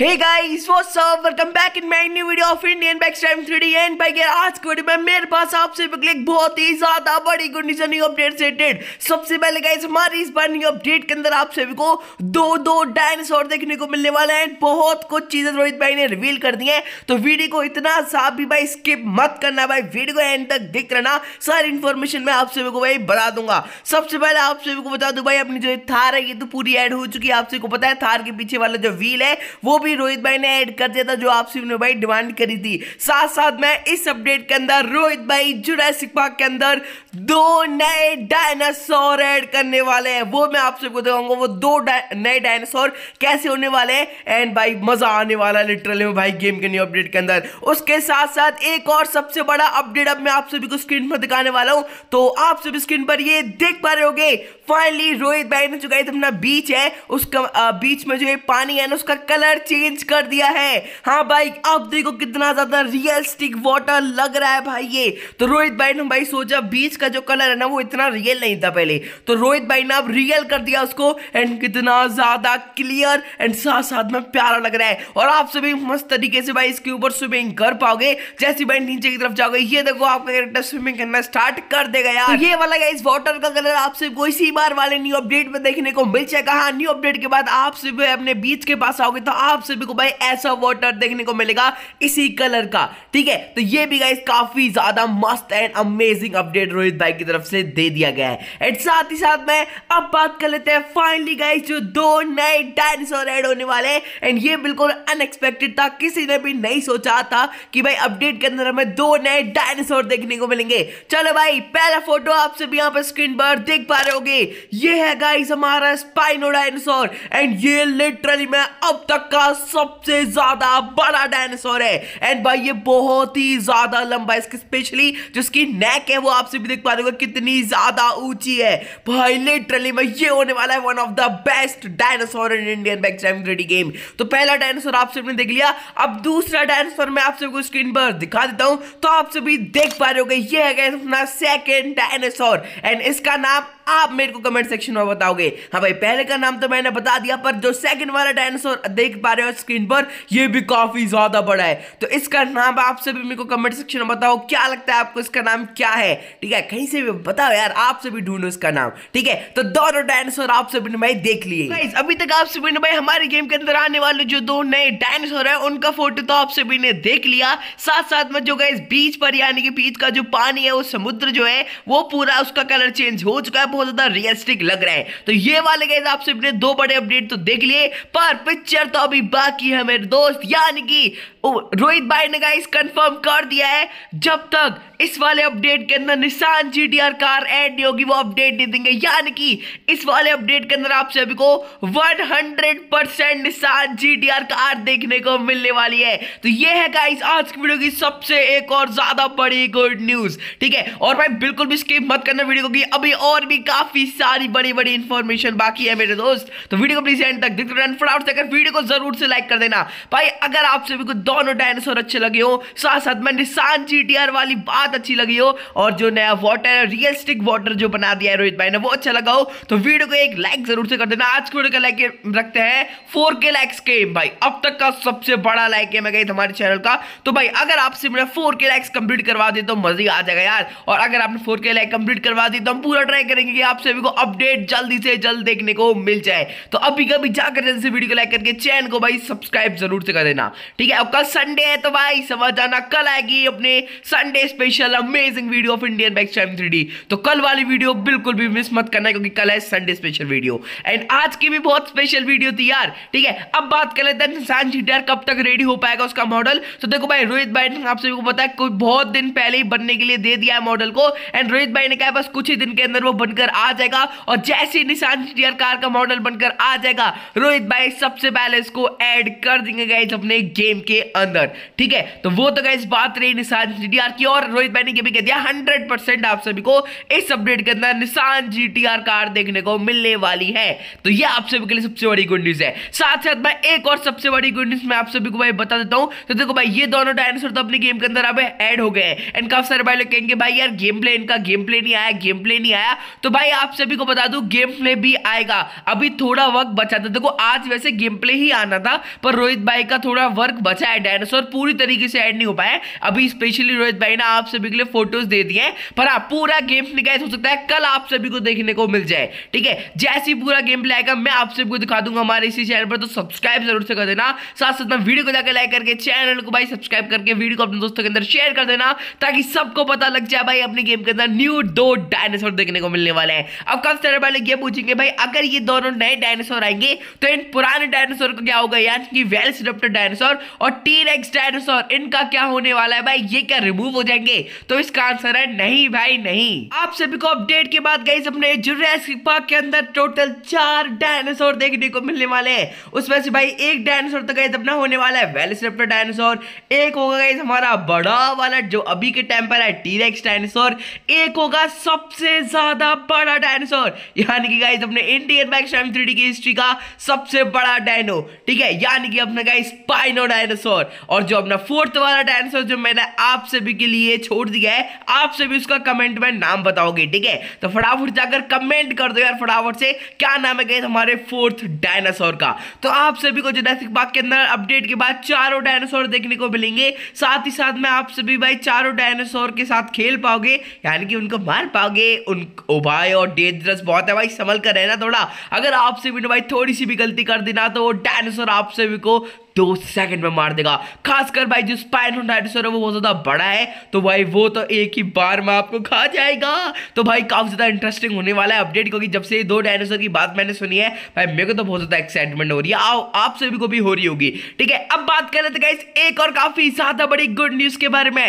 hey guys what's up welcome back in my new video of Indian bike 3D and भाई यार आज के video में मेरे पास आप सभी के लिए बहुत ही ज्यादा बड़ी गुड न्यूज न्यू अपडेट से रिलेटेड सबसे पहले गाइस हमारी इस बार न्यू अपडेट के अंदर आप सभी को दो दो डायनासोर देखने को मिलने वाला है बहुत कुछ चीजें रोहित भाई ने रिवील कर दी है तो वीडियो को इतना साफ भी भाई स्किप मत करना भाई वीडियो को एंड तक देख रहना सारी इन्फॉर्मेशन मैं आप सभी को भाई बता दूंगा सबसे पहले आप सभी को बता दू भाई अपनी जो थार है ये तो पूरी एड हो चुकी है आप सभी को पता है थार के पीछे वाला जो व्हील है वो भी भी रोहित भाई ने ऐड कर दिया था जो आप सभी ने भाई डिमांड करी थी साथ साथ में इस अपडेट के अंदर रोहित भाई जुरैसिक पार्क के अंदर दो नए डायनासोर ऐड करने वाले हैं वो मैं आप सबको दिखाऊंगा वो दो डा, नए डायनासोर कैसे होने वाले हैं एंड भाई मजा आने वाला लिटरली में भाई गेम के न्यू अपडेट के अंदर उसके साथ साथ एक और सबसे बड़ा अपडेट अब मैं आप सभी को स्क्रीन पर दिखाने वाला हूं तो आप सभी स्क्रीन पर ये देख पा रहे होगे फाइनली रोहित भाई ने जो गाइस अपना बीच है उसका आ, बीच में जो है पानी है ना उसका कलर चेंज कर दिया है हाँ भाई अब देखो कितना ज्यादा रियलिस्टिक वाटर लग रहा है भाई ये तो रोहित भाई ने भाई सोचा बीच का जो कलर है ना वो इतना रियल नहीं था पहले तो रोहित भाई ने अब रियल कर दिया उसको एंड कितना ज्यादा क्लियर एंड साथ साथ में प्यारा लग रहा है और आप सभी मस्त तरीके से भाई इसके ऊपर स्विमिंग कर पाओगे जैसे भाई नीचे की तरफ जाओगे ये देखो आपका स्विमिंग करना स्टार्ट कर देगा यार तो ये वाला इस वाटर का कलर आप कोई इसी बार वाले न्यू अपडेट में देखने को मिल जाएगा हाँ न्यू अपडेट के बाद आप सभी अपने बीच के पास आओगे तो आप सभी को भाई ऐसा वाटर देखने को मिलेगा इसी कलर का ठीक है तो ये भी गाइस काफी ज्यादा मस्त एंड अमेजिंग अपडेट रोहित भाई की तरफ से दे दिया गया है एंड साथ ही साथ में अब बात कर लेते हैं फाइनली गाइस जो दो नए डायनासोर ऐड होने वाले एंड ये बिल्कुल अनएक्सपेक्टेड था किसी ने भी नहीं सोचा था कि भाई अपडेट के अंदर हमें दो नए डायनासोर देखने को मिलेंगे चलो भाई पहला फोटो आप सभी यहाँ पर स्क्रीन पर देख पा रहे होगी ये है गाइस हमारा स्पाइनो डायनासोर एंड ये लिटरली मैं अब तक का सबसे ज्यादा बड़ा डायनासोर है एंड भाई ये बहुत ही ज्यादा लंबा है इसकी स्पेशली जिसकी नेक है वो आप सभी देख पा रहे हो कितनी ज्यादा ऊंची है भाई लिटरली मैं ये होने वाला है one of the best dinosaur in Indian bike ग्रेडी गेम तो पहला डायनासोर आप सभी ने देख लिया अब दूसरा डायनासोर मैं आप सबको स्क्रीन पर दिखा देता हूं तो आप सभी देख पा रहे हो ये है गाइस अपना सेकंड डायनासोर एंड इसका नाम आप मेरे को कमेंट सेक्शन में बताओगे हाँ भाई पहले का नाम तो मैंने बता दिया पर जो सेकंड वाला डायनासोर देख पा रहे हो स्क्रीन पर ये भी काफी ज्यादा बड़ा है तो इसका नाम आप सभी मेरे को कमेंट सेक्शन में बताओ क्या लगता है आपको इसका नाम क्या है ठीक है कहीं से भी बताओ यार आप सभी ढूंढो इसका नाम ठीक है तो दोनों डायनासोर आप सभी ने भाई देख लिए अभी तक आप सभी ने भाई हमारे गेम के अंदर आने वाले जो दो नए डायनासोर है उनका फोटो तो आप सभी ने देख लिया साथ साथ में जो गए बीच पर यानी कि बीच का जो पानी है वो समुद्र जो है वो पूरा उसका कलर चेंज हो चुका है बहुत ज्यादा रियलिस्टिक लग रहा है तो ये वाले गए आपसे अपने दो बड़े अपडेट तो देख लिए पर पिक्चर तो अभी बाकी है मेरे दोस्त यानी कि रोहित भाई ने गाइस कंफर्म कर दिया है जब तक इस वाले अपडेट के अंदर निशान जी कार एड नहीं होगी वो अपडेट नहीं देंगे यानी कि इस वाले अपडेट के अंदर आप सभी को 100 परसेंट निशान जी कार देखने को मिलने वाली है तो ये है गाइस आज की वीडियो की सबसे एक और ज्यादा बड़ी गुड न्यूज ठीक है और भाई बिल्कुल भी स्किप मत करना वीडियो को अभी और भी काफी सारी बड़ी बड़ी इंफॉर्मेशन बाकी है मेरे दोस्त तो वीडियो को प्लीज एंड तक देखते रहना फटाफट से अगर वीडियो को जरूर से लाइक कर देना भाई अगर आप सभी को दोनों डायनासोर अच्छे लगे हो साथ साथ में निशान जी वाली बात अच्छी लगी हो और जो नया वाटर रियलिस्टिक वाटर जो बना दिया है रोहित भाई ने वो अच्छा लगा हो तो वीडियो को एक लाइक जरूर से कर देना आज की वीडियो का लाइक रखते हैं फोर के लाइक्स के भाई अब तक का सबसे बड़ा लाइक है मैं गई हमारे चैनल का तो भाई अगर आपसे मेरा फोर के लाइक्स कंप्लीट करवा दे तो मजा आ जाएगा यार और अगर आपने फोर के लाइक कंप्लीट करवा दी तो हम पूरा ट्राई करेंगे करेंगे कि आप सभी को अपडेट जल्दी से जल्द देखने को मिल जाए तो अभी कभी जाकर जल्दी से वीडियो को लाइक करके चैनल को भाई सब्सक्राइब जरूर से कर देना ठीक है अब कल संडे है तो भाई समझ जाना कल आएगी अपने Sunday special amazing video of Indian bikes time three तो कल वाली वीडियो बिल्कुल भी मिस मत करना क्योंकि कल है संडे स्पेशल वीडियो एंड आज की भी बहुत स्पेशल वीडियो थी यार ठीक है अब बात कर लेते हैं निशान जीटीआर कब तक रेडी हो पाएगा उसका मॉडल तो देखो भाई रोहित भाई ने आप सभी को पता है कोई बहुत दिन पहले ही बनने के लिए दे दिया है मॉडल को एंड रोहित भाई ने कहा बस कुछ ही दिन के अंदर वो बनकर बनकर आ जाएगा और जैसे निशान स्टीयर कार का मॉडल बनकर आ जाएगा रोहित भाई सबसे पहले इसको ऐड कर देंगे गाइज अपने गेम के अंदर ठीक है तो वो तो गाइज बात रही निशान जीटीआर की और रोहित भाई ने ये भी कह दिया हंड्रेड आप सभी को इस अपडेट के अंदर निशान जी कार देखने को मिलने वाली है तो यह आप सभी के लिए सबसे बड़ी गुड न्यूज है साथ साथ भाई एक और सबसे बड़ी गुड न्यूज मैं आप सभी को भाई बता देता हूं तो देखो भाई ये दोनों डायनासोर तो अपने गेम के अंदर अब ऐड हो गए हैं इनका काफी सारे भाई लोग कहेंगे भाई यार गेम प्ले इनका गेम प्ले नहीं आया गेम प्ले नहीं आया तो तो भाई आप सभी को बता दू गेम प्ले भी आएगा अभी थोड़ा वक्त बचा था देखो आज वैसे गेम प्ले ही आना था पर रोहित भाई का थोड़ा वर्क बचा है डायनासोर पूरी तरीके से एड नहीं हो पाया अभी स्पेशली रोहित भाई ने आप सभी के लिए फोटोज दे दिए पर आप हाँ, पूरा गेम प्ले हो सकता है कल आप सभी को देखने को मिल जाए ठीक है जैसी पूरा गेम प्ले आएगा मैं आप सभी को दिखा दूंगा हमारे इसी चैनल पर तो सब्सक्राइब जरूर से कर देना साथ साथ में वीडियो को जाकर लाइक करके चैनल को भाई सब्सक्राइब करके वीडियो को अपने दोस्तों के अंदर शेयर कर देना ताकि सबको पता लग जाए भाई अपने गेम के अंदर न्यू दो डायनासोर देखने को मिलने वाले हैं अब कम से पहले ये पूछेंगे भाई अगर ये दोनों नए डायनासोर आएंगे तो इन पुराने डायनासोर का क्या होगा यानी कि वेल्स डप्टर डायनासोर और टीरेक्स डायनासोर इनका क्या होने वाला है भाई ये क्या रिमूव हो जाएंगे तो इसका आंसर है नहीं भाई नहीं आप सभी को अपडेट के बाद गई अपने जुरैसिक पार्क के अंदर टोटल चार डायनासोर देखने को मिलने वाले हैं उसमें से भाई एक डायनासोर तो गए अपना होने वाला है वेल्सरेप्टर डायनासोर एक होगा गई हमारा बड़ा वाला जो अभी के टाइम पर है टीरेक्स डायनासोर एक होगा सबसे ज्यादा बड़ा डायनासोर यानी कि गाइस अपने इंडियन बैक शाइम थ्री की हिस्ट्री का सबसे बड़ा डायनो ठीक है यानी कि अपना गाइस पाइनो डायनासोर और जो अपना फोर्थ वाला डायनासोर जो मैंने आप सभी के लिए छोड़ दिया है आप सभी उसका कमेंट में नाम बताओगे ठीक है तो फटाफट जाकर कमेंट कर दो यार फटाफट से क्या नाम है गाइस हमारे फोर्थ डायनासोर का तो आप सभी को जुरासिक पार्क के अंदर अपडेट के बाद चारों डायनासोर देखने को मिलेंगे साथ ही साथ में आप सभी भाई चारों डायनासोर के साथ खेल पाओगे यानी कि उनको मार पाओगे उनको उबार भाई और डेंजरस बहुत है भाई संभल कर रहना थोड़ा अगर आपसे भी भाई थोड़ी सी भी गलती कर देना तो वो डायनासोर आपसे भी को दो सेकंड में मार देगा खासकर भाई जो स्पाइनो डायनासोर है वो बहुत ज़्यादा बड़ा है तो भाई वो तो एक ही बार में आपको खा जाएगा तो भाई काफ़ी ज़्यादा इंटरेस्टिंग होने वाला है अपडेट क्योंकि जब से दो डायनासोर की बात मैंने सुनी है भाई मेरे को तो बहुत ज़्यादा एक्साइटमेंट हो रही है आओ आप सभी को भी हो रही होगी ठीक है अब बात कर लेते गाइस एक और काफ़ी ज़्यादा बड़ी गुड न्यूज़ के बारे में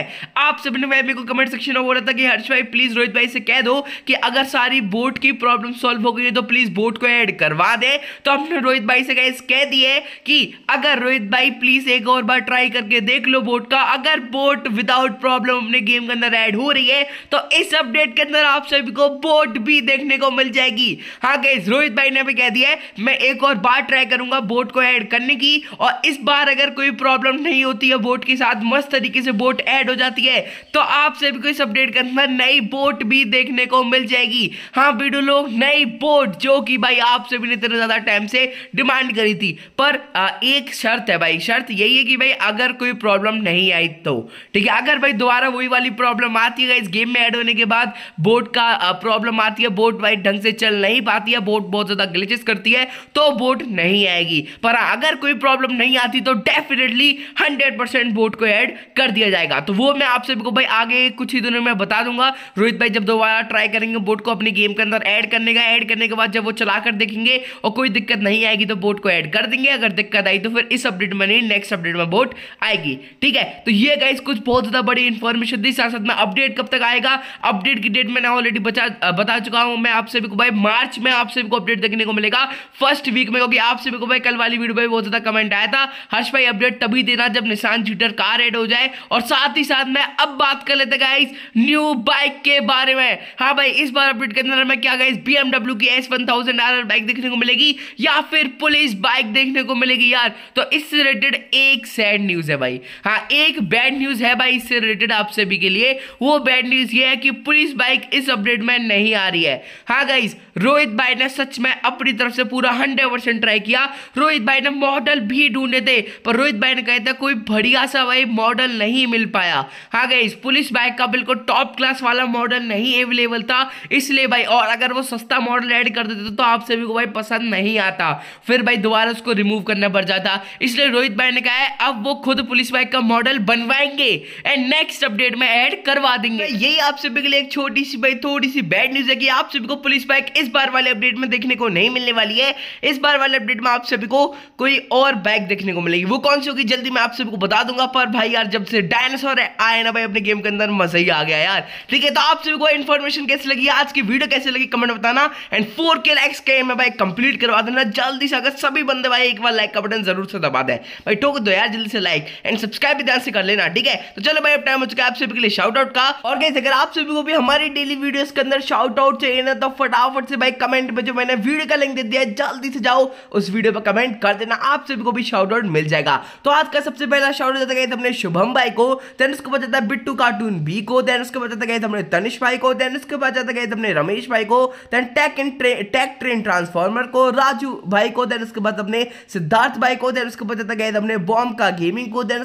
आप सभी ने भाई मेरे को कमेंट सेक्शन में बोला था कि हर्ष भाई प्लीज़ रोहित भाई से कह दो कि अगर सारी बोट की प्रॉब्लम सॉल्व हो गई है तो प्लीज़ बोट को ऐड करवा दे तो हमने रोहित भाई से गाइस कह दिए कि अगर रोहित रोहित भाई प्लीज एक और बार ट्राई करके देख लो बोट का अगर बोट विदाउट प्रॉब्लम अपने गेम के अंदर ऐड हो रही है तो इस अपडेट के अंदर आप सभी को बोट भी देखने को मिल जाएगी हाँ गैस रोहित भाई ने भी कह दिया है मैं एक और बार ट्राई करूंगा बोट को ऐड करने की और इस बार अगर कोई प्रॉब्लम नहीं होती है बोट के साथ मस्त तरीके से बोट ऐड हो जाती है तो आप सभी को इस अपडेट के अंदर नई बोट भी देखने को मिल जाएगी हाँ वीडियो लोग नई बोट जो कि भाई आप सभी ने इतना ज्यादा टाइम से डिमांड करी थी पर आ, एक शर्त शर्त है भाई शर्त यही है कि भाई अगर कोई प्रॉब्लम नहीं आई तो ठीक है अगर भाई दोबारा वही वाली प्रॉब्लम आती है इस गेम में ऐड होने के बाद बोट का प्रॉब्लम आती है बोट भाई ढंग से चल नहीं पाती है बोट बहुत ज़्यादा ग्लिचेस करती है तो बोट नहीं आएगी पर हाँ, अगर कोई प्रॉब्लम नहीं आती तो डेफिनेटली हंड्रेड बोट को ऐड कर दिया जाएगा तो वो मैं आप सभी को भाई आगे कुछ ही दिनों में बता दूंगा रोहित भाई जब दोबारा ट्राई करेंगे बोट को अपने गेम के अंदर ऐड करने का ऐड करने के बाद जब वो चला देखेंगे और कोई दिक्कत नहीं आएगी तो बोट को ऐड कर देंगे अगर दिक्कत आई तो फिर इस अपडेट में नहीं नेक्स्ट अपडेट में बोट आएगी ठीक है तो ये गाइस कुछ बहुत ज़्यादा बड़ी इन्फॉर्मेशन दी साथ साथ में अपडेट कब तक आएगा अपडेट की डेट मैंने ऑलरेडी बता चुका हूँ मैं आप सभी को भाई मार्च में आप सभी को अपडेट देखने को मिलेगा फर्स्ट वीक में क्योंकि आप सभी को भाई कल वाली वीडियो में बहुत ज़्यादा कमेंट आया था हर्ष भाई अपडेट तभी देना जब निशान जीटर कार एड हो जाए और साथ ही साथ मैं अब बात कर लेते गाइस न्यू बाइक के बारे में हाँ भाई इस बार अपडेट के अंदर हमें क्या गाइस बीएमडब्ल्यू की एस वन थाउजेंड बाइक देखने को मिलेगी या फिर पुलिस बाइक देखने को मिलेगी यार तो इससे रिलेटेड एक सैड न्यूज है भाई हाँ एक बैड न्यूज है भाई इससे रिलेटेड आप सभी के लिए वो बैड न्यूज ये है कि पुलिस बाइक इस अपडेट में नहीं आ रही है हाँ गाइज रोहित भाई ने सच में अपनी तरफ से पूरा हंड्रेड परसेंट ट्राई किया रोहित भाई ने मॉडल भी ढूंढे थे पर रोहित भाई ने कहे थे कोई बढ़िया सा भाई मॉडल नहीं मिल पाया हाँ गाइज पुलिस बाइक का बिल्कुल टॉप क्लास वाला मॉडल नहीं अवेलेबल था इसलिए भाई और अगर वो सस्ता मॉडल एड कर देते तो आप सभी को भाई पसंद नहीं आता फिर भाई दोबारा उसको रिमूव करना पड़ जाता इसलिए रोहित भाई ने कहा है अब वो खुद पुलिस बाइक का मॉडल बनवाएंगे एंड नेक्स्ट अपडेट में ऐड करवा देंगे तो यही आप सभी के लिए एक छोटी सी भाई थोड़ी सी बैड न्यूज है कि आप सभी को पुलिस बाइक इस बार वाले अपडेट में देखने को नहीं मिलने वाली है इस बार वाले अपडेट में आप सभी को कोई और बाइक देखने को मिलेगी वो कौन सी होगी जल्दी मैं आप सभी को बता दूंगा पर भाई यार जब से डायनासोर है आए ना भाई अपने गेम के अंदर मजा ही आ गया यार ठीक है तो आप सभी को इन्फॉर्मेशन कैसे लगी आज की वीडियो कैसे लगी कमेंट बताना एंड फोर के लाइक्स के में भाई कंप्लीट करवा देना जल्दी से अगर सभी बंदे भाई एक बार लाइक का बटन जरूर से दबा बात है भाई ठोक दो यार जल्दी से लाइक एंड सब्सक्राइब भी ध्यान से कर लेना ठीक है तो चलो भाई अब टाइम हो चुका है आप सभी के लिए शाउट आउट का और कैसे अगर आप सभी को भी हमारी डेली वीडियो के अंदर शाउट आउट चाहिए ना तो फटाफट से भाई कमेंट में जो मैंने वीडियो का लिंक दे दिया जल्दी से जाओ उस वीडियो पर कमेंट कर देना आप सभी को भी शाउट आउट मिल जाएगा तो आज का सबसे पहला शाउट आउट जाता गया हमने शुभम भाई को देन उसके बाद जाता है बिट्टू कार्टून बी को देन उसके बाद जाता गया हमने तनिष भाई को देन उसके बाद जाता गया हमने रमेश भाई को then tech and tech train transformer को राजू भाई को देन उसके बाद अपने सिद्धार्थ भाई को देन उसके हमने बॉम्ब का गेमिंग को देन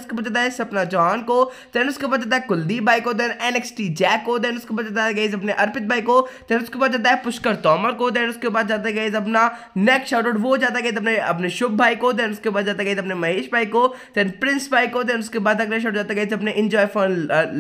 सपना को देन कुलदीप भाई को देन एनएक्सटी जैक को देन अपने अर्पित भाई को देन उसके जाता है पुष्कर तोमर को देन उसके बाद जाता है अपना नेक्स्ट वो जाता है अपने अपने शुभ भाई को देन उसके बाद जाता है अपने महेश भाई को देन प्रिंस भाई को देन उसके बाद अगला जाता है अपने इंजॉय फॉर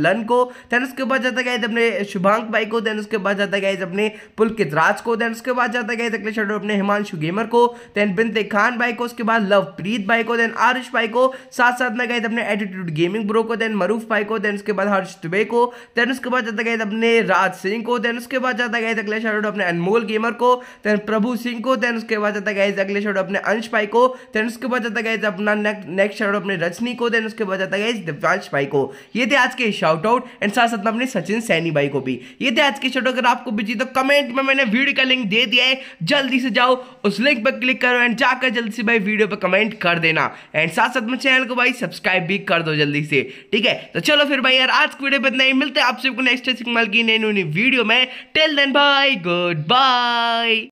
लन को देन उसके बाद जाता है अपने शुभांक भाई को देन उसके बाद जाता है अपने पुलकित राज को देन उसके बाद जाता है अगले अपने हिमांशु गेमर को देन खान भाई को उसके बाद लवप्रीत भाई को देन आरुष भाई को साथ साथ में गए थे अपने एटीट्यूड गेमिंग ब्रो को देन मरूफ भाई को देन उसके बाद हर्ष दुबे को देन उसके बाद जाता गए थे अपने राज सिंह को देन उसके बाद जाता गए थे अगले यादव अपने अनमोल गेमर को देन प्रभु सिंह को देन उसके बाद जाता गए थे अगले यादव अपने अंश भाई को देन उसके बाद जाता गए थे अपना नेक्स्ट यादव अपने रजनी को देन उसके बाद जाता गए दिव्यांश भाई को ये थे आज के शाउट आउट एंड साथ साथ में अपने सचिन सैनी भाई को भी ये थे आज के शाउट अगर आपको बिजी तो कमेंट में मैंने वीडियो का लिंक दे दिया है जल्दी से जाओ उस लिंक पर क्लिक करो एंड जाकर जल्दी से भाई वीडियो पर कमेंट कर देना करना एंड साथ साथ में चैनल को भाई सब्सक्राइब भी कर दो जल्दी से ठीक है तो चलो फिर भाई यार आज की वीडियो पर नहीं मिलते आप सबको नेक्स्ट सिग्नल की नई नई वीडियो में till then bye good bye